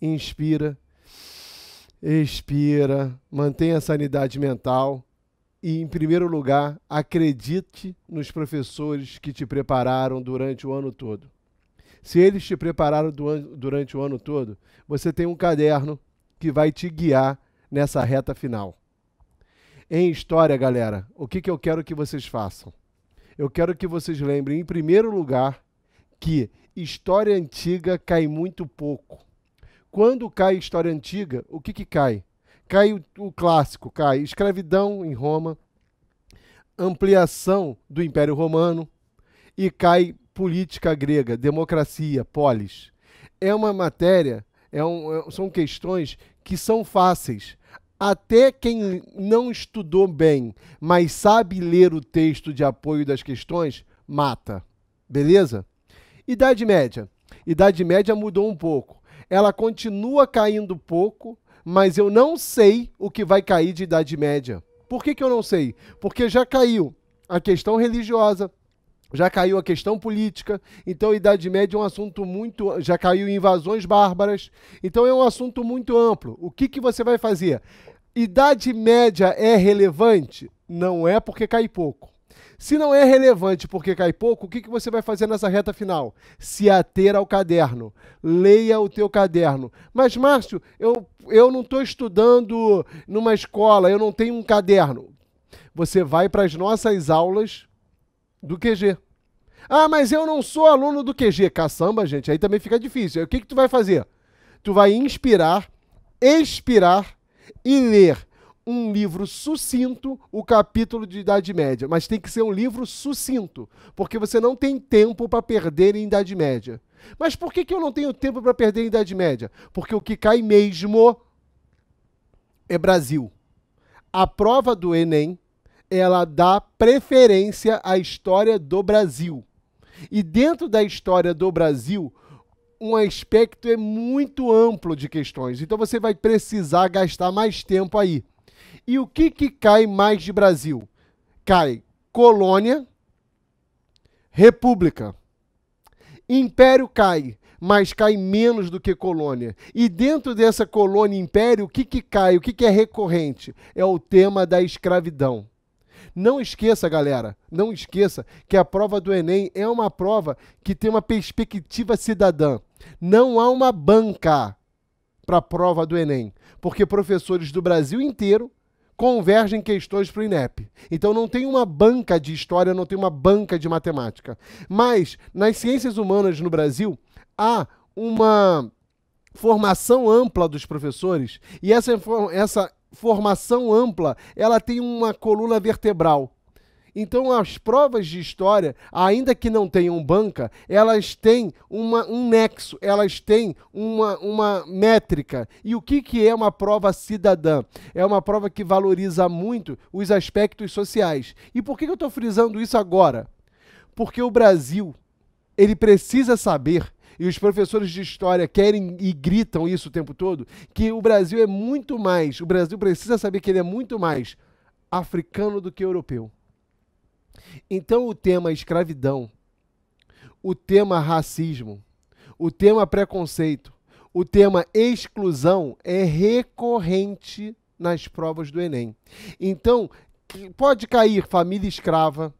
inspira, expira, mantenha a sanidade mental e, em primeiro lugar, acredite nos professores que te prepararam durante o ano todo. Se eles te prepararam durante o ano todo, você tem um caderno que vai te guiar nessa reta final. Em história, galera, o que, que eu quero que vocês façam? Eu quero que vocês lembrem, em primeiro lugar, que história antiga cai muito pouco quando cai história antiga, o que, que cai? Cai o, o clássico, cai escravidão em Roma, ampliação do Império Romano e cai política grega, democracia, polis. É uma matéria, é, é um, são questões que são fáceis. Até quem não estudou bem, mas sabe ler o texto de apoio das questões, mata. Beleza? Idade Média. Idade Média mudou um pouco ela continua caindo pouco, mas eu não sei o que vai cair de Idade Média. Por que, que eu não sei? Porque já caiu a questão religiosa, já caiu a questão política, então Idade Média é um assunto muito. Já caiu invasões bárbaras, então é um assunto muito amplo. O que, que você vai fazer? Idade Média é relevante? Não é porque cai pouco. Se não é relevante porque cai pouco, o que, que você vai fazer nessa reta final? Se ater ao caderno. Leia o teu caderno. Mas, Márcio, eu, eu não estou estudando numa escola, eu não tenho um caderno. Você vai para as nossas aulas do QG. Ah, mas eu não sou aluno do QG. Caçamba, gente, aí também fica difícil. o que, que tu vai fazer? Tu vai inspirar, expirar e ler um livro sucinto o capítulo de Idade Média, mas tem que ser um livro sucinto, porque você não tem tempo para perder em Idade Média. Mas por que, que eu não tenho tempo para perder em Idade Média? Porque o que cai mesmo é Brasil. A prova do Enem, ela dá preferência à história do Brasil. E dentro da história do Brasil, um aspecto é muito amplo de questões. Então você vai precisar gastar mais tempo aí. E o que, que cai mais de Brasil? Cai colônia, república. Império cai, mas cai menos do que colônia. E dentro dessa colônia império, o que, que cai, o que, que é recorrente? É o tema da escravidão. Não esqueça, galera, não esqueça que a prova do Enem é uma prova que tem uma perspectiva cidadã. Não há uma banca para a prova do Enem, porque professores do Brasil inteiro convergem questões para o INEP. Então não tem uma banca de história, não tem uma banca de matemática. Mas nas ciências humanas no Brasil há uma formação ampla dos professores e essa, essa formação ampla ela tem uma coluna vertebral então, as provas de história, ainda que não tenham banca, elas têm uma, um nexo, elas têm uma, uma métrica. E o que, que é uma prova cidadã? É uma prova que valoriza muito os aspectos sociais. E por que, que eu estou frisando isso agora? Porque o Brasil ele precisa saber e os professores de história querem e gritam isso o tempo todo, que o Brasil é muito mais, o Brasil precisa saber que ele é muito mais africano do que europeu. Então o tema escravidão, o tema racismo, o tema preconceito, o tema exclusão é recorrente nas provas do Enem. Então, pode cair família escrava,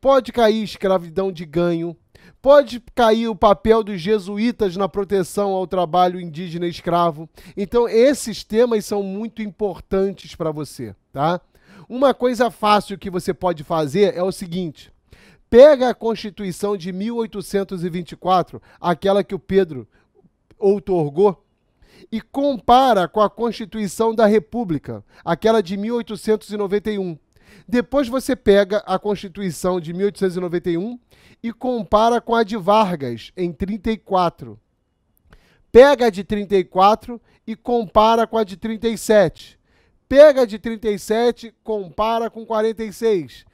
pode cair escravidão de ganho, pode cair o papel dos jesuítas na proteção ao trabalho indígena escravo. Então, esses temas são muito importantes para você, tá? Uma coisa fácil que você pode fazer é o seguinte: pega a Constituição de 1824, aquela que o Pedro outorgou, e compara com a Constituição da República, aquela de 1891. Depois você pega a Constituição de 1891 e compara com a de Vargas, em 34. Pega a de 34 e compara com a de 37. Pega de 37, compara com 46.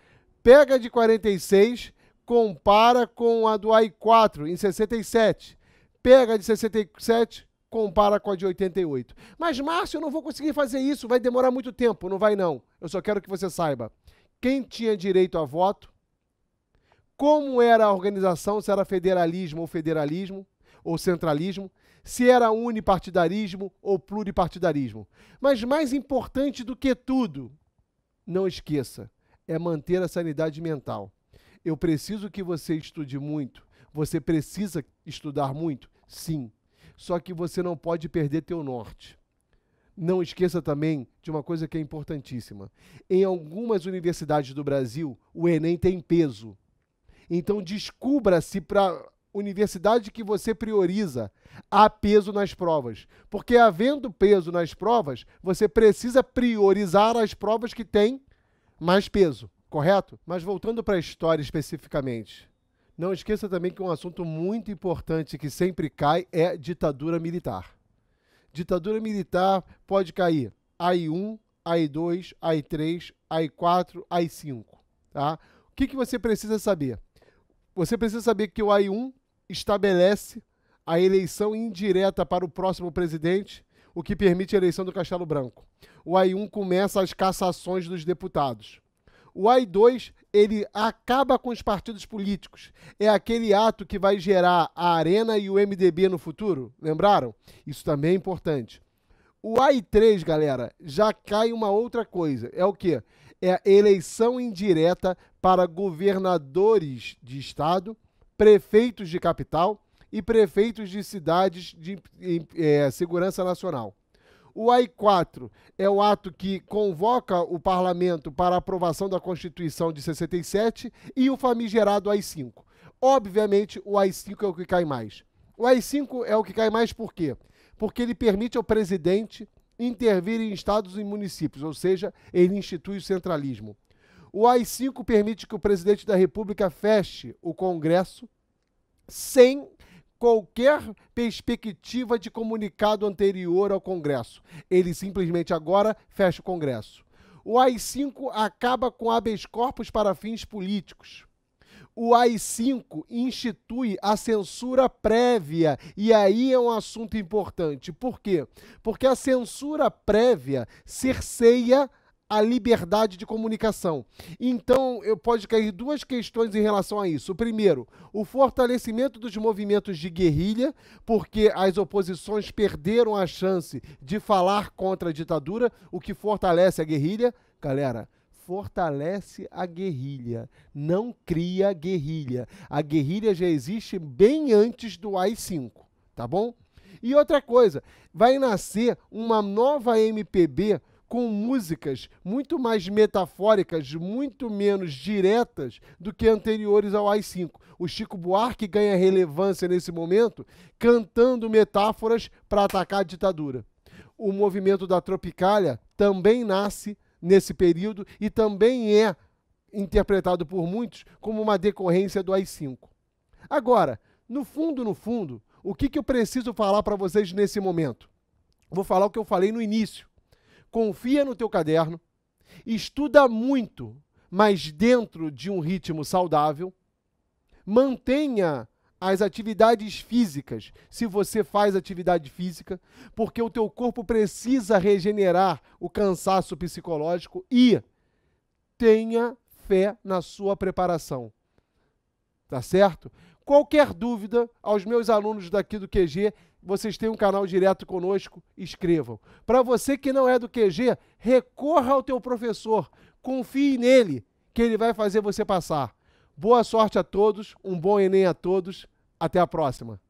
Pega de 46, compara com a do ai 4 em 67. Pega de 67, compara com a de 88. Mas, Márcio, eu não vou conseguir fazer isso, vai demorar muito tempo. Não vai, não. Eu só quero que você saiba quem tinha direito a voto, como era a organização, se era federalismo ou federalismo, ou centralismo, se era unipartidarismo ou pluripartidarismo. Mas mais importante do que tudo, não esqueça, é manter a sanidade mental. Eu preciso que você estude muito. Você precisa estudar muito? Sim. Só que você não pode perder teu norte. Não esqueça também de uma coisa que é importantíssima. Em algumas universidades do Brasil, o Enem tem peso. Então descubra se para universidade que você prioriza, há peso nas provas. Porque havendo peso nas provas, você precisa priorizar as provas que têm mais peso, correto? Mas voltando para a história especificamente, não esqueça também que um assunto muito importante que sempre cai é ditadura militar. Ditadura militar pode cair AI1, AI2, AI3, AI4, AI5, tá? O que, que você precisa saber? Você precisa saber que o AI1 estabelece a eleição indireta para o próximo presidente, o que permite a eleição do Castelo Branco. O AI-1 começa as cassações dos deputados. O AI-2, ele acaba com os partidos políticos. É aquele ato que vai gerar a Arena e o MDB no futuro, lembraram? Isso também é importante. O AI-3, galera, já cai uma outra coisa. É o quê? É a eleição indireta para governadores de estado prefeitos de capital e prefeitos de cidades de é, segurança nacional. O AI-4 é o ato que convoca o parlamento para aprovação da Constituição de 67 e o famigerado AI-5. Obviamente, o AI-5 é o que cai mais. O AI-5 é o que cai mais por quê? Porque ele permite ao presidente intervir em estados e municípios, ou seja, ele institui o centralismo. O AI-5 permite que o presidente da República feche o Congresso sem qualquer perspectiva de comunicado anterior ao Congresso. Ele simplesmente agora fecha o Congresso. O AI-5 acaba com habeas corpus para fins políticos. O AI-5 institui a censura prévia, e aí é um assunto importante. Por quê? Porque a censura prévia cerceia a liberdade de comunicação. Então, eu pode cair duas questões em relação a isso. Primeiro, o fortalecimento dos movimentos de guerrilha, porque as oposições perderam a chance de falar contra a ditadura, o que fortalece a guerrilha. Galera, fortalece a guerrilha, não cria guerrilha. A guerrilha já existe bem antes do AI-5, tá bom? E outra coisa, vai nascer uma nova MPB com músicas muito mais metafóricas, muito menos diretas do que anteriores ao AI-5. O Chico Buarque ganha relevância nesse momento cantando metáforas para atacar a ditadura. O movimento da Tropicália também nasce nesse período e também é interpretado por muitos como uma decorrência do AI-5. Agora, no fundo, no fundo, o que, que eu preciso falar para vocês nesse momento? Vou falar o que eu falei no início confia no teu caderno, estuda muito, mas dentro de um ritmo saudável, mantenha as atividades físicas, se você faz atividade física, porque o teu corpo precisa regenerar o cansaço psicológico e tenha fé na sua preparação. Tá certo? Qualquer dúvida aos meus alunos daqui do QG, vocês têm um canal direto conosco, escrevam. Para você que não é do QG, recorra ao teu professor, confie nele, que ele vai fazer você passar. Boa sorte a todos, um bom Enem a todos, até a próxima.